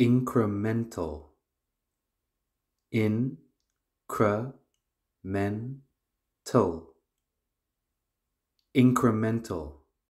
incremental in incremental incremental